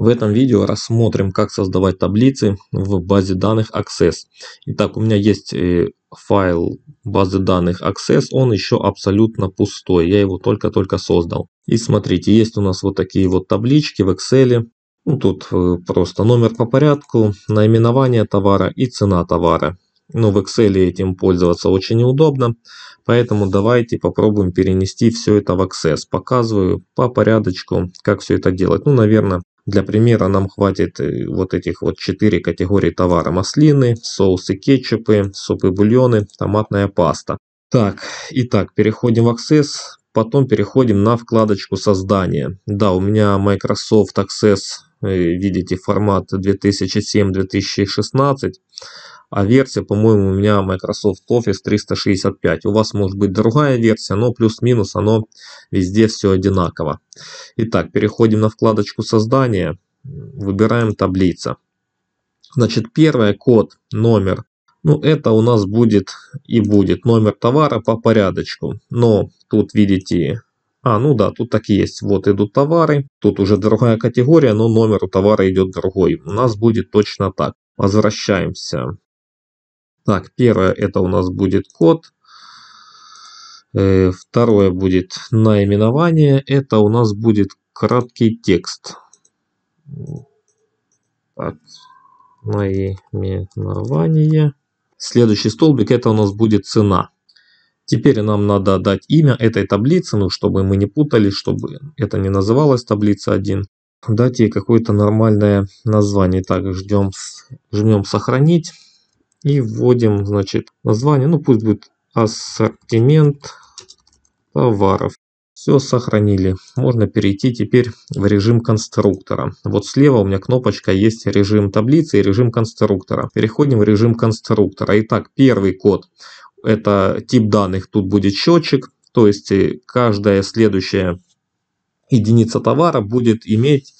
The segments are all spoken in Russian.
В этом видео рассмотрим, как создавать таблицы в базе данных Access. Итак, у меня есть э, файл базы данных Access, он еще абсолютно пустой, я его только-только создал. И смотрите, есть у нас вот такие вот таблички в Excel. Ну, тут э, просто номер по порядку, наименование товара и цена товара. Но ну, в Excel этим пользоваться очень неудобно, поэтому давайте попробуем перенести все это в Access. Показываю по порядочку, как все это делать. Ну, наверное, для примера нам хватит э, вот этих вот 4 категории товара. Маслины, соусы, кетчупы, супы, бульоны, томатная паста. Так, итак, переходим в Access, потом переходим на вкладочку создания. Да, у меня Microsoft Access, э, видите, формат 2007-2016 а версия, по-моему, у меня Microsoft Office 365. У вас может быть другая версия, но плюс-минус оно везде все одинаково. Итак, переходим на вкладочку создания, выбираем таблица. Значит, первое, код, номер. Ну, это у нас будет и будет номер товара по порядочку. Но тут видите а, ну да, тут так и есть. Вот идут товары. Тут уже другая категория, но номер у товара идет другой. У нас будет точно так. Возвращаемся так, первое это у нас будет код. Э, второе будет наименование. Это у нас будет краткий текст. Так, наименование. Следующий столбик это у нас будет цена. Теперь нам надо дать имя этой таблице, ну, чтобы мы не путались, чтобы это не называлось таблица 1. Дать ей какое-то нормальное название. Так, ждем, жмем сохранить и вводим, значит, название, ну пусть будет ассортимент товаров. Все сохранили. Можно перейти теперь в режим конструктора. Вот слева у меня кнопочка есть режим таблицы и режим конструктора. Переходим в режим конструктора. Итак, первый код – это тип данных, тут будет счетчик, то есть э, каждая следующая единица товара будет иметь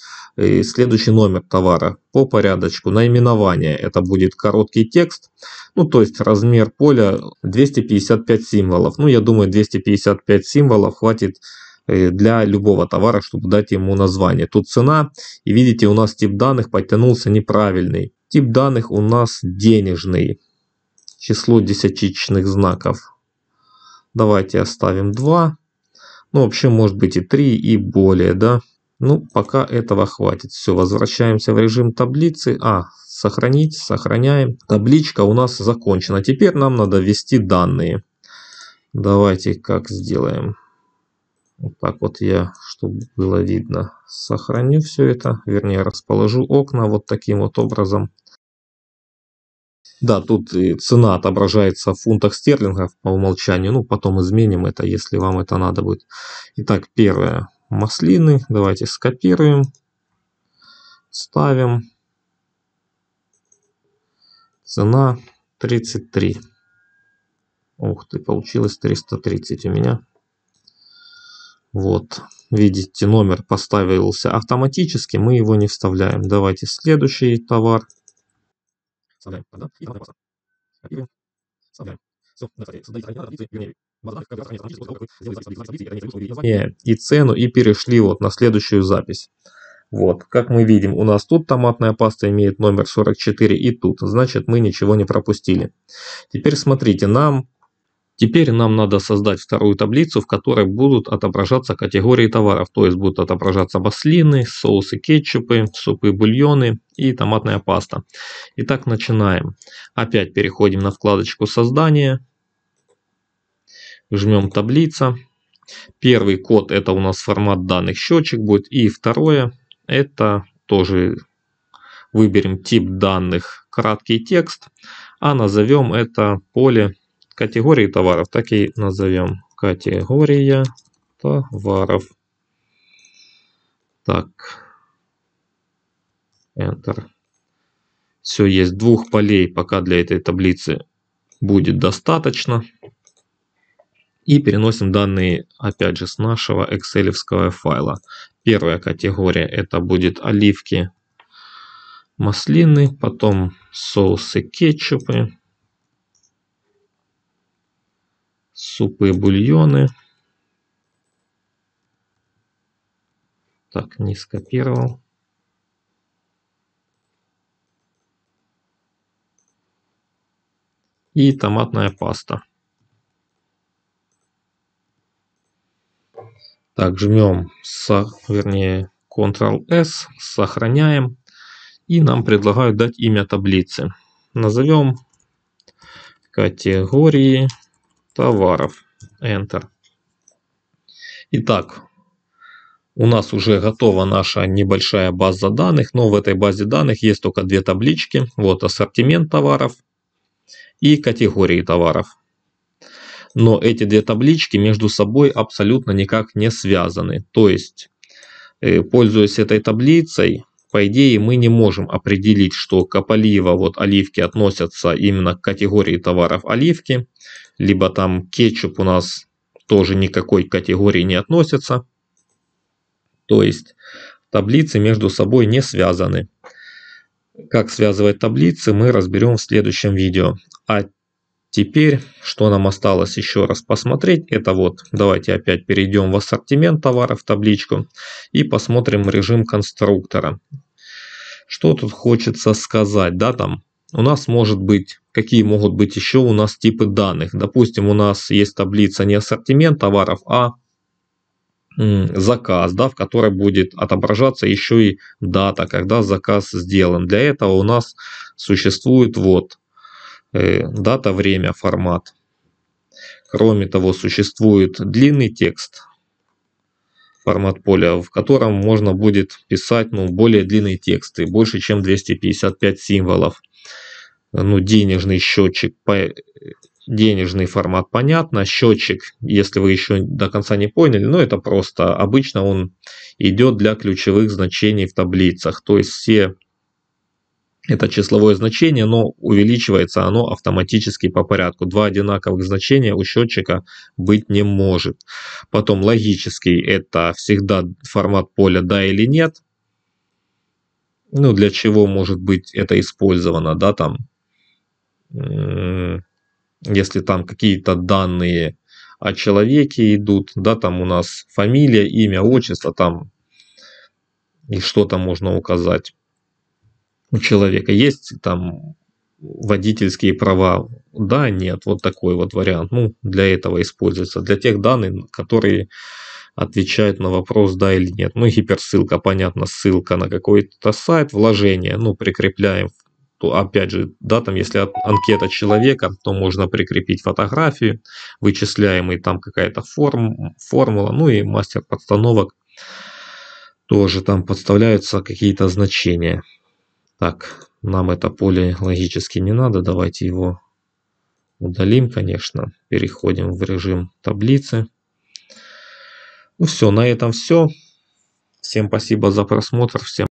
и следующий номер товара по порядочку. Наименование – это будет короткий текст, ну то есть размер поля 255 символов. Ну я думаю 255 символов хватит э, для любого товара, чтобы дать ему название. Тут цена, и видите, у нас тип данных подтянулся неправильный. Тип данных у нас денежный, число десятичных знаков. Давайте оставим 2. Ну, вообще, может быть и 3, и более, да. Ну, пока этого хватит. Все, возвращаемся в режим таблицы. А, сохранить, сохраняем. Табличка у нас закончена. Теперь нам надо ввести данные. Давайте как сделаем. Вот так вот я, чтобы было видно, сохраню все это. Вернее, расположу окна вот таким вот образом. Да, тут цена отображается в фунтах стерлингов по умолчанию. Ну, потом изменим это, если вам это надо будет. Итак, первое маслины. Давайте скопируем. Ставим. Цена 33. Ух ты, получилось 330 у меня. Вот, видите, номер поставился автоматически, мы его не вставляем. Давайте следующий товар. Вставляем, да? И вставляем и цену и перешли вот на следующую запись. Вот, как мы видим, у нас тут томатная паста имеет номер 44 и тут, значит мы ничего не пропустили. Теперь смотрите, нам Теперь нам надо создать вторую таблицу, в которой будут отображаться категории товаров, то есть будут отображаться маслины, соусы, кетчупы, супы, бульоны и томатная паста. Итак, начинаем. Опять переходим на вкладочку создания, жмем таблица. Первый код это у нас формат данных счетчик будет. И второе это тоже выберем тип данных краткий текст, а назовем это поле категории товаров. Так и назовем категория товаров. Так, Enter. Все, есть двух полей пока для этой таблицы будет достаточно и переносим данные, опять же, с нашего Excel файла. Первая категория это будет оливки, маслины, потом соусы, кетчупы, супы, бульоны. Так, не скопировал. И томатная паста. Так, жмем, вернее, Ctrl-S, сохраняем. И нам предлагают дать имя таблицы. Назовем категории товаров. Enter. Итак, у нас уже готова наша небольшая база данных, но в этой базе данных есть только две таблички. Вот ассортимент товаров и категории товаров но эти две таблички между собой абсолютно никак не связаны. То есть, э, пользуясь этой таблицей, по идее, мы не можем определить, что Капалива, вот оливки относятся именно к категории товаров оливки, либо там кетчуп у нас тоже никакой категории не относится. То есть, таблицы между собой не связаны. Как связывать таблицы, мы разберем в следующем видео. А Теперь, что нам осталось еще раз посмотреть, это вот, давайте опять перейдем в ассортимент товаров, табличку, и посмотрим режим конструктора. Что тут хочется сказать, да, там у нас может быть, какие могут быть еще у нас типы данных. Допустим, у нас есть таблица не ассортимент товаров, а заказ, да, в которой будет отображаться еще и дата, когда заказ сделан. Для этого у нас существует вот Э, дата, время, формат. Кроме того, существует длинный текст, формат поля, в котором можно будет писать ну, более длинные тексты, больше чем 255 символов. Ну, денежный счетчик, по... денежный формат понятно, счетчик, если вы еще до конца не поняли, но ну, это просто обычно он идет для ключевых значений в таблицах, то есть все это числовое значение, но увеличивается оно автоматически по порядку. Два одинаковых значения у счетчика быть не может. Потом логический это всегда формат поля да или нет. Ну, для чего может быть это использовано, да, там, если там какие-то данные о человеке идут, да, там у нас фамилия, имя, отчество, там, и что там можно указать у человека. Есть там водительские права, да, нет, вот такой вот вариант. Ну, для этого используется, для тех данных, которые отвечают на вопрос да или нет. Ну, гиперссылка, понятно, ссылка на какой-то сайт, вложение, ну, прикрепляем то опять же, да, там, если анкета человека, то можно прикрепить фотографию, вычисляемый там какая-то форм, формула, ну и мастер подстановок тоже там подставляются какие-то значения. Так, нам это поле логически не надо, давайте его удалим, конечно. Переходим в режим таблицы. Ну все, на этом все. Всем спасибо за просмотр, всем